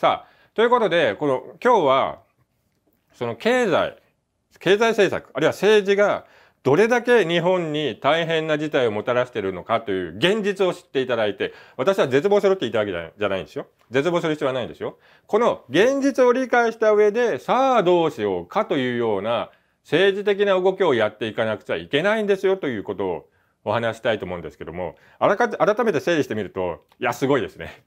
さあ、ということで、この、今日は、その経済、経済政策、あるいは政治が、どれだけ日本に大変な事態をもたらしているのかという現実を知っていただいて、私は絶望するって言ったわけじゃないんですよ。絶望する必要はないんですよ。この現実を理解した上で、さあどうしようかというような政治的な動きをやっていかなくちゃいけないんですよということをお話したいと思うんですけども、改めて整理してみると、いや、すごいですね。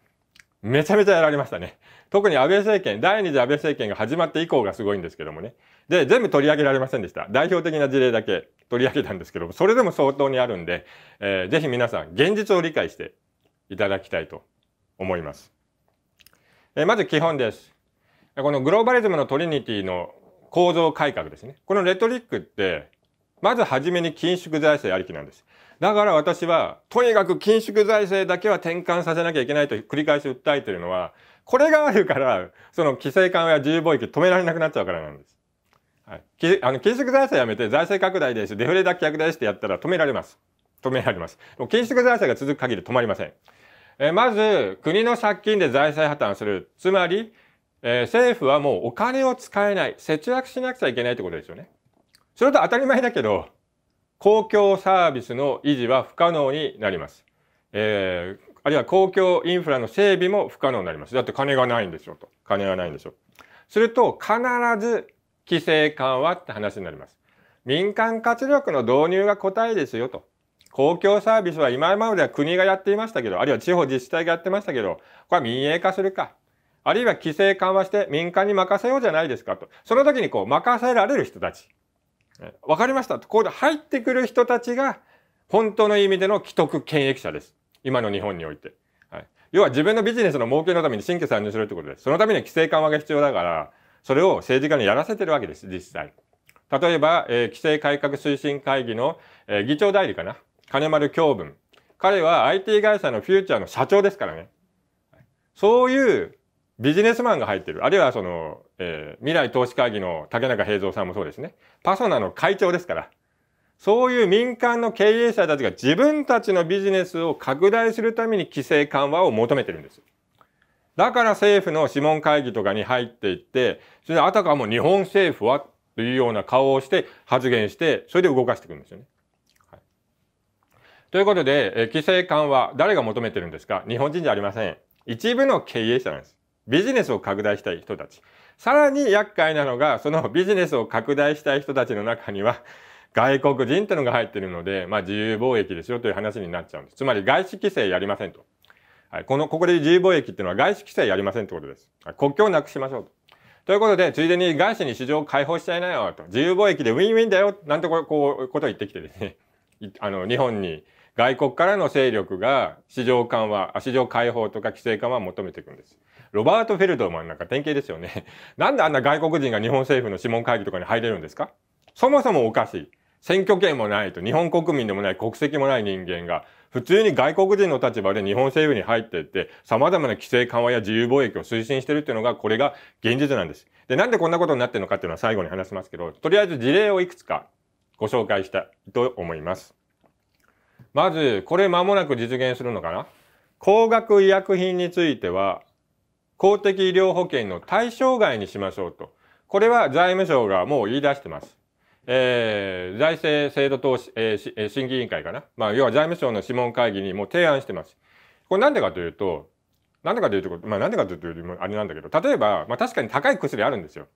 めちゃめちゃやられましたね。特に安倍政権、第二次安倍政権が始まって以降がすごいんですけどもね。で、全部取り上げられませんでした。代表的な事例だけ取り上げたんですけども、それでも相当にあるんで、えー、ぜひ皆さん、現実を理解していただきたいと思います。えー、まず基本です。このグローバリズムのトリニティの構造改革ですね。このレトリックって、まず初めに緊縮財政ありきなんです。だから私は、とにかく緊縮財政だけは転換させなきゃいけないと繰り返し訴えてるのは、これがあるから、その規制緩和や自由貿易止められなくなっちゃうからなんです。はい。あの、緊縮財政やめて財政拡大です、デフレ脱却ですってやったら止められます。止められます。もう緊縮財政が続く限り止まりません。えまず、国の借金で財政破綻する。つまり、えー、政府はもうお金を使えない。節約しなくちゃいけないってことですよね。それと当たり前だけど、公共サービスの維持は不可能になります。えー、あるいは公共インフラの整備も不可能になります。だって金がないんでしょと。金がないんでしょ。すると必ず規制緩和って話になります。民間活力の導入が答えですよと。公共サービスは今までは国がやっていましたけど、あるいは地方自治体がやってましたけど、これは民営化するか。あるいは規制緩和して民間に任せようじゃないですかと。その時にこう任せられる人たち。わかりましたと。ここで入ってくる人たちが、本当の意味での既得権益者です。今の日本において。はい、要は自分のビジネスの儲けのために新規参入するってことです。そのために規制緩和が必要だから、それを政治家にやらせてるわけです、実際。例えば、えー、規制改革推進会議の、えー、議長代理かな。金丸教文。彼は IT 会社のフューチャーの社長ですからね。そういうビジネスマンが入ってる。あるいはその、えー、未来投資会議の竹中平蔵さんもそうですね。パソナの会長ですから。そういう民間の経営者たちが自分たちのビジネスを拡大するために規制緩和を求めてるんです。だから政府の諮問会議とかに入っていって、それであたかも日本政府はというような顔をして発言して、それで動かしていくんですよね。はい、ということで、え規制緩和、誰が求めてるんですか日本人じゃありません。一部の経営者なんです。ビジネスを拡大したい人たち。さらに厄介なのが、その ビジネスを拡大したい人たちの中には、外国人ってのが入ってるので、まあ自由貿易ですよという話になっちゃうんです。つまり外資規制やりませんと。はい、この、ここで自由貿易っていうのは外資規制やりませんってことです。国境をなくしましょうと。ということで、ついでに外資に市場を開放しちゃいなよと。自由貿易でウィンウィンだよなんてこう、こう、ことを言ってきてですね。あの、日本に外国からの勢力が市場緩和、市場開放とか規制緩和を求めていくんです。ロバート・フェルドマンなんか典型ですよね。なんであんな外国人が日本政府の諮問会議とかに入れるんですかそもそもおかしい。選挙権もないと、日本国民でもない、国籍もない人間が、普通に外国人の立場で日本政府に入っていって、様々な規制緩和や自由貿易を推進してるっていうのが、これが現実なんです。で、なんでこんなことになってるのかっていうのは最後に話しますけど、とりあえず事例をいくつかご紹介したいと思います。まず、これ間もなく実現するのかな高額医薬品については、公的医療保険の対象外にしましょうと。これは財務省がもう言い出してます。えー、財政制度投資、えー、審議委員会かな。まあ、要は財務省の諮問会議にもう提案してます。これなんでかというと、なんでかというと、まあなんでかというと、あれなんだけど、例えば、まあ確かに高い薬あるんですよ。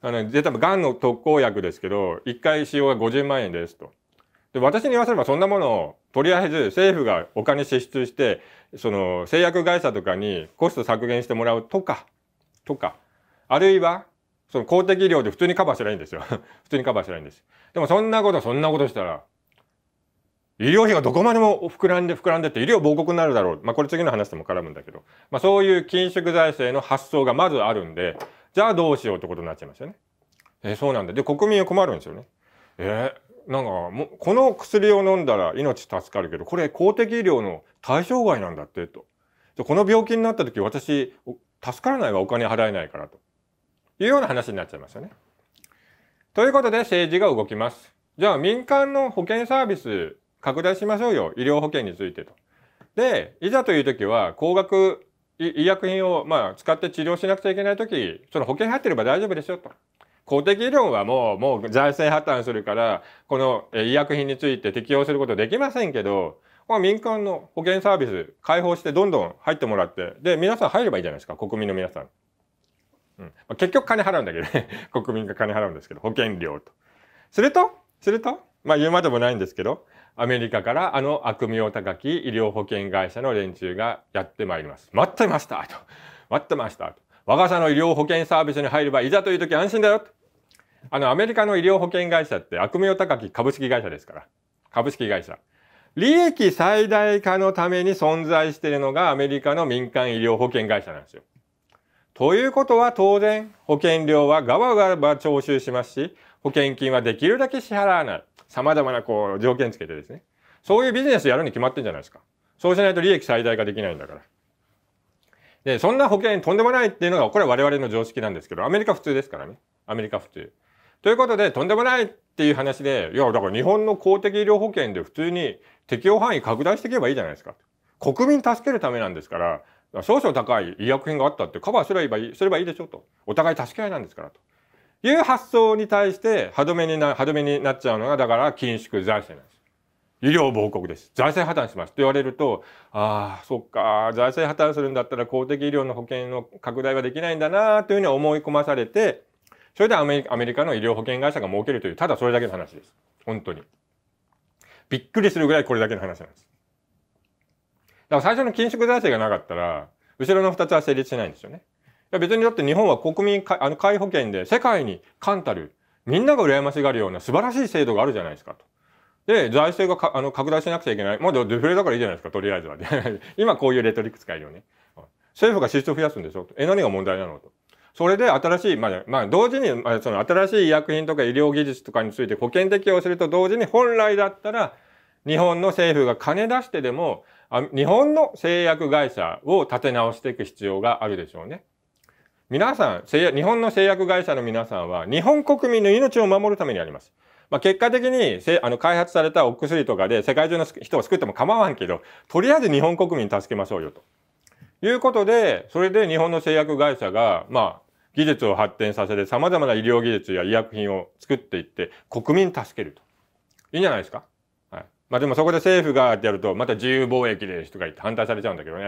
あの、例えば、癌の特効薬ですけど、1回使用が50万円ですと。で私に言わせればそんなものをとりあえず政府がお金支出してその製薬会社とかにコスト削減してもらうとかとかあるいはその公的医療で普通にカバーしないんですよ 普通にカバーしないんですでもそんなことそんなことしたら医療費がどこまでも膨らんで膨らんでって医療亡国になるだろう。まあこれ次の話でも絡むんだけど、まあそういう緊縮財政の発想がまずあるんで、じゃあどうしようってことになっちゃいますよね。えー、そうなんだ。で、国民は困るんですよね。えー、なんかもこの薬を飲んだら命助かるけどこれ公的医療の対象外なんだってとでこの病気になった時私助からないわお金払えないからというような話になっちゃいますよね。ということで政治が動きます。じゃあ民間の保険サービス拡大しましょうよ医療保険についてと。でいざという時は高額医薬品をまあ使って治療しなくちゃいけない時その保険入ってれば大丈夫でしょと。公的医療はもう、もう財政破綻するから、この医薬品について適用することできませんけど、まあ、民間の保険サービス開放してどんどん入ってもらって、で、皆さん入ればいいじゃないですか、国民の皆さん。うんまあ、結局金払うんだけどね。国民が金払うんですけど、保険料と。すると、すると、まあ言うまでもないんですけど、アメリカからあの悪名高き医療保険会社の連中がやってまいります。待ってましたと。待ってましたと。我が社の医療保険サービスに入れば、いざという時安心だよと。あの、アメリカの医療保険会社って悪名高き株式会社ですから。株式会社。利益最大化のために存在しているのがアメリカの民間医療保険会社なんですよ。ということは当然保険料はガバガバ徴収しますし、保険金はできるだけ支払わない。様々なこう条件つけてですね。そういうビジネスやるに決まってんじゃないですか。そうしないと利益最大化できないんだから。で、そんな保険とんでもないっていうのが、これは我々の常識なんですけど、アメリカ普通ですからね。アメリカ普通。ということで、とんでもないっていう話で、いや、だから日本の公的医療保険で普通に適用範囲拡大していけばいいじゃないですか。国民助けるためなんですから、少々高い医薬品があったってカバーすればいい、すればいいでしょと。お互い助け合いなんですからと。いう発想に対して歯止めにな、歯止めになっちゃうのが、だから緊縮財政なんです。医療亡国です。財政破綻します。って言われると、ああ、そっか、財政破綻するんだったら公的医療の保険の拡大はできないんだな、というふうに思い込まされて、それでアメリカの医療保険会社が儲けるという、ただそれだけの話です。本当に。びっくりするぐらいこれだけの話なんです。だから最初の緊縮財政がなかったら、後ろの二つは成立しないんですよね。別にだって日本は国民あの皆保険で世界に冠たる、みんなが羨ましがるような素晴らしい制度があるじゃないですかと。で、財政があの拡大しなくちゃいけない。まあデフレだからいいじゃないですか、とりあえずは。今こういうレトリック使えるよね。政府が支出を増やすんでしょえ、何が問題なのと。それで新しい、まあ、まあ、同時に、まあ、その新しい医薬品とか医療技術とかについて保険適用すると同時に本来だったら日本の政府が金出してでも日本の製薬会社を立て直していく必要があるでしょうね。皆さん、日本の製薬会社の皆さんは日本国民の命を守るためにあります。まあ、結果的にあの開発されたお薬とかで世界中の人を救っても構わんけど、とりあえず日本国民助けましょうよと。いうことで、それで日本の製薬会社が、ま技術を発展させて様々な医療技術や医薬品を作っていって国民助けると。いいんじゃないですかはい。まあでもそこで政府がってやるとまた自由貿易ですとか言って反対されちゃうんだけどね。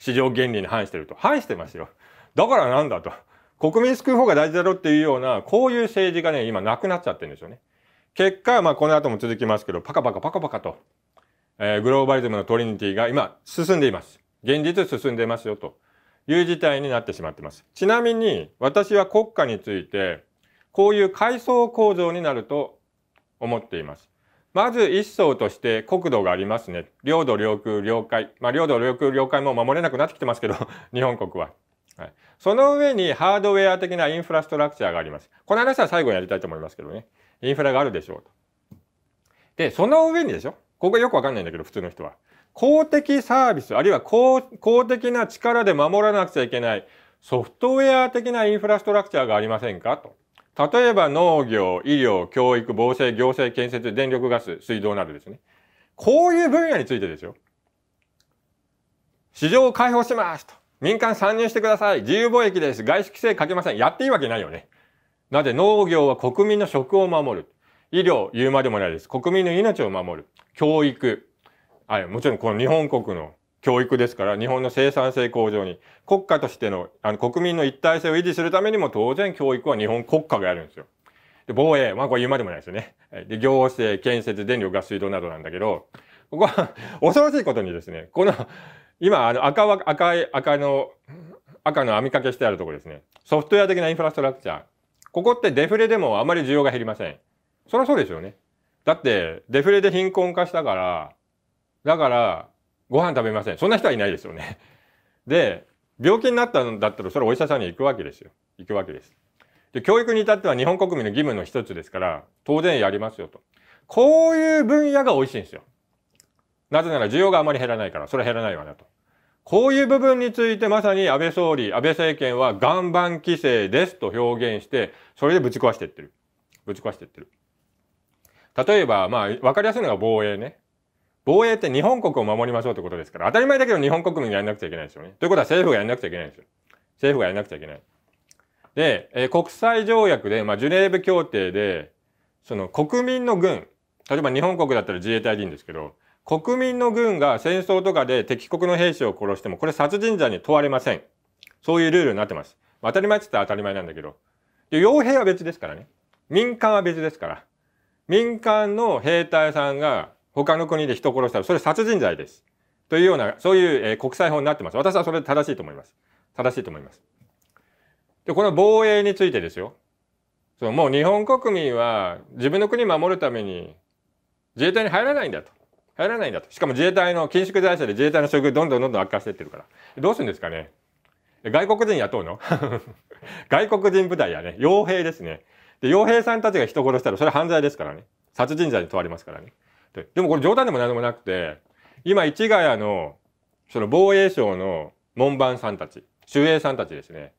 市場原理に反してると。反してますよ。だからなんだと。国民救う方が大事だろっていうような、こういう政治がね、今なくなっちゃってるんですよね。結果、まあこの後も続きますけど、パカパカパカパカと、えー、グローバリズムのトリニティが今進んでいます。現実進んでいますよと。いう事態になってしまってます。ちなみに私は国家についてこういう階層構造になると思っています。まず一層として国土がありますね。領土、領空、領海。まあ領土、領空、領海も守れなくなってきてますけど、日本国は。はい、その上にハードウェア的なインフラストラクチャーがあります。この話は最後にやりたいと思いますけどね。インフラがあるでしょうと。で、その上にでしょここよくわかんないんだけど、普通の人は。公的サービス、あるいは公的な力で守らなくちゃいけないソフトウェア的なインフラストラクチャーがありませんかと。例えば農業、医療、教育、防災、行政、建設、電力、ガス、水道などですね。こういう分野についてですよ。市場を開放しますと。民間参入してください。自由貿易です。外資規制かけません。やっていいわけないよね。なぜ農業は国民の食を守る。医療、言うまでもないです。国民の命を守る。教育、はい、もちろんこの日本国の教育ですから、日本の生産性向上に、国家としての、あの、国民の一体性を維持するためにも当然教育は日本国家がやるんですよ。で、防衛、まあこれ言うまでもないですよね。で、行政、建設、電力、ガス、水道などなんだけど、ここは 恐ろしいことにですね、この、今、あの、赤は、赤い、赤の、赤の網掛けしてあるところですね。ソフトウェア的なインフラストラクチャー。ここってデフレでもあまり需要が減りません。そりゃそうですよね。だって、デフレで貧困化したから、だからご飯食べませんそんな人はいないですよね。で病気になったんだったらそれお医者さんに行くわけですよ行くわけです。で教育に至っては日本国民の義務の一つですから当然やりますよと。こういう分野が美味しいんですよ。なぜなら需要があまり減らないからそれは減らないわなと。こういう部分についてまさに安倍総理、安倍政権は岩盤規制ですと表現して、それでぶち壊していってる。ぶち壊していってる。例えば、まあ、わかりやすいのが防衛ね。防衛って日本国を守りましょうってことですから、当たり前だけど日本国民がやんなくちゃいけないですよね。ということは政府がやんなくちゃいけないんですよ。政府がやんなくちゃいけない。で、えー、国際条約で、まあ、ジュネーブ協定で、その国民の軍、例えば日本国だったら自衛隊でいいんですけど、国民の軍が戦争とかで敵国の兵士を殺しても、これ殺人罪に問われません。そういうルールになってます。まあ、当たり前って言ったら当たり前なんだけど。で、傭兵は別ですからね。民間は別ですから。民間の兵隊さんが他の国で人殺したら、それ殺人罪です。というような、そういう、え国際法になってます。私はそれ正しいと思います。正しいと思います。で、この防衛についてですよ。そのもう日本国民は自分の国守るために自衛隊に入らないんだと。入らないんだと。しかも自衛隊の緊縮財政で自衛隊の職遇どんどんどんどん悪化していってるから。どうするんですかね外国人雇うの 外国人部隊やね。傭兵ですね。で、傭兵さんたちが人殺したらそれは犯罪ですからね。殺人罪に問われますからね。ででもこれ冗談でも何でもなくて今市ヶ谷のその防衛省の門番さんたち守衛さんたちですね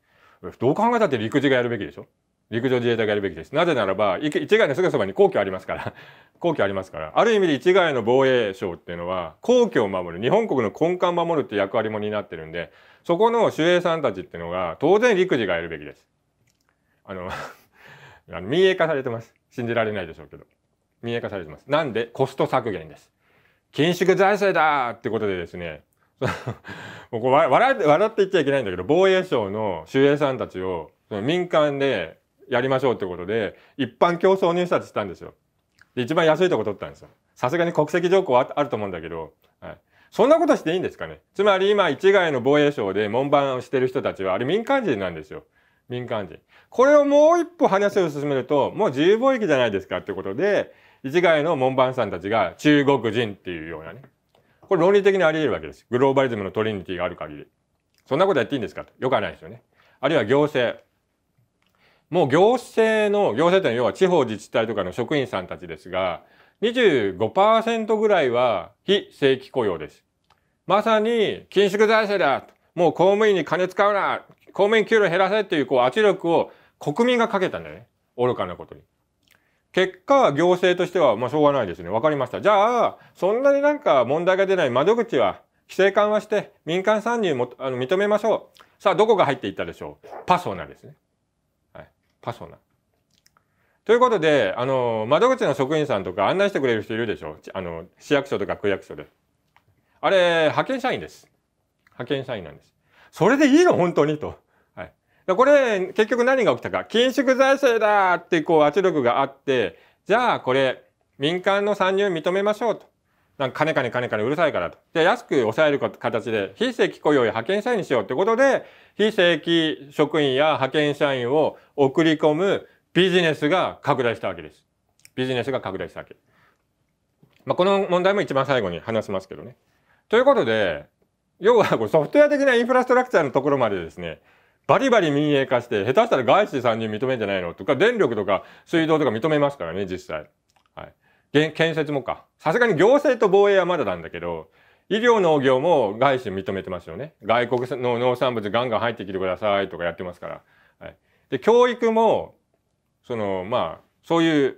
どう考えたって陸自がやるべきでしょ陸上自衛隊がやるべきです。なぜならば、市ヶ谷のすぐそばに皇居ありますから、皇居ありますから、ある意味で市ヶ谷の防衛省っていうのは、皇居を守る、日本国の根幹を守るって役割も担ってるんで、そこの守衛さんたちっていうのが、当然陸自がやるべきです。あの、あの民営化されてます。信じられないでしょうけど。見え化されてます。なんでコスト削減です。緊縮財政だってことでですね、もうこう笑って笑って言っちゃいけないんだけど、防衛省の守衛さんたちを民間でやりましょうってことで、一般競争入札したんですよ。で、一番安いとこ取ったんですよ。さすがに国籍条項はあると思うんだけど、はい。そんなことしていいんですかねつまり今、一概の防衛省で門番をしてる人たちは、あれ民間人なんですよ。民間人。これをもう一歩話を進めると、もう自由貿易じゃないですかってことで、一概の門番さんたちが中国人っていうようなねこれ論理的にあり得るわけですグローバリズムのトリニティがある限りそんなことやっていいんですかとよくはないですよねあるいは行政もう行政の行政ってのは要は地方自治体とかの職員さんたちですが25%ぐらいは非正規雇用ですまさに緊縮財政だもう公務員に金使うな公務員給料減らせっていうこう圧力を国民がかけたんだよね愚かなことに。結果、行政としては、まあ、しょうがないですね。わかりました。じゃあ、そんなになんか問題が出ない窓口は、規制緩和して、民間参入も、あの、認めましょう。さあ、どこが入っていったでしょうパソナですね。はい。パソナ。ということで、あの、窓口の職員さんとか案内してくれる人いるでしょあの、市役所とか区役所で。あれ、派遣社員です。派遣社員なんです。それでいいの本当にと。でこれ結局何が起きたか緊縮財政だってこう圧力があってじゃあこれ民間の参入認めましょうと。なんか金金金金うるさいからと。で、安く抑える形で、非正規雇用や派遣社員にしようってことで、非正規職員や派遣社員を送り込むビジネスが拡大したわけです。ビジネスが拡大したわけ。まあ、この問題も一番最後に話しますけどね。ということで、要はソフトウェア的なインフラストラクチャーのところまでですね、バリバリ民営化して、下手したら外資参入認めんじゃないのとか、電力とか水道とか認めますからね、実際。はい。建設もか。さすがに行政と防衛はまだなんだけど、医療農業も外資認めてますよね。外国の農産物ガンガン入ってきてくださいとかやってますから。はい。で、教育も、その、まあ、そういう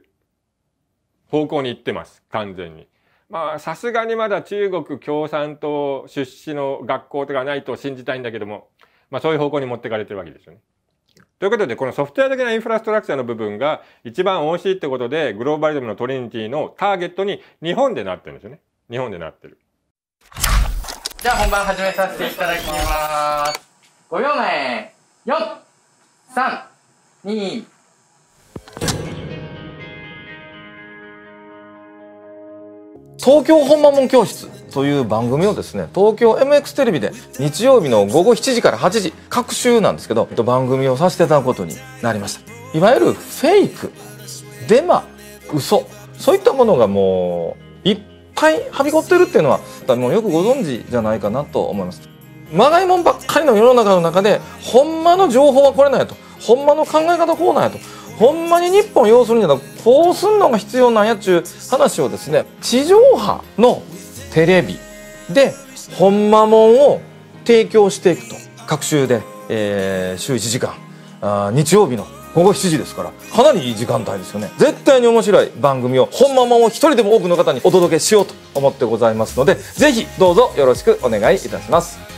方向に行ってます。完全に。まあ、さすがにまだ中国共産党出資の学校とかないと信じたいんだけども、まあ、そういう方向に持ってかれてるわけですよね。ということでこのソフトウェア的なインフラストラクチャーの部分が一番味しいってことでグローバリズムのトリニティのターゲットに日本でなってるんですよね。日本でなってる。じゃあ本番始めさせていただきます。5秒前、4、3、2、東京本間門教室という番組をですね東京 MX テレビで日曜日の午後7時から8時各週なんですけど番組をさせていただくことになりましたいわゆるフェイクデマ嘘そういったものがもういっぱいはびこってるっていうのはもうよくご存知じゃないかなと思いますまがいもんばっかりの世の中の中でほんまの情報はこれないとほんまの考え方こうなんやとほんまに日本要するにこうすんのが必要なんやっちゅう話をですね地上波のテレビでほんまもんを提供していくと各週で、えー、週1時間あ日曜日の午後7時ですからかなりいい時間帯ですよね絶対に面白い番組をほんまもんを一人でも多くの方にお届けしようと思ってございますのでぜひどうぞよろしくお願いいたします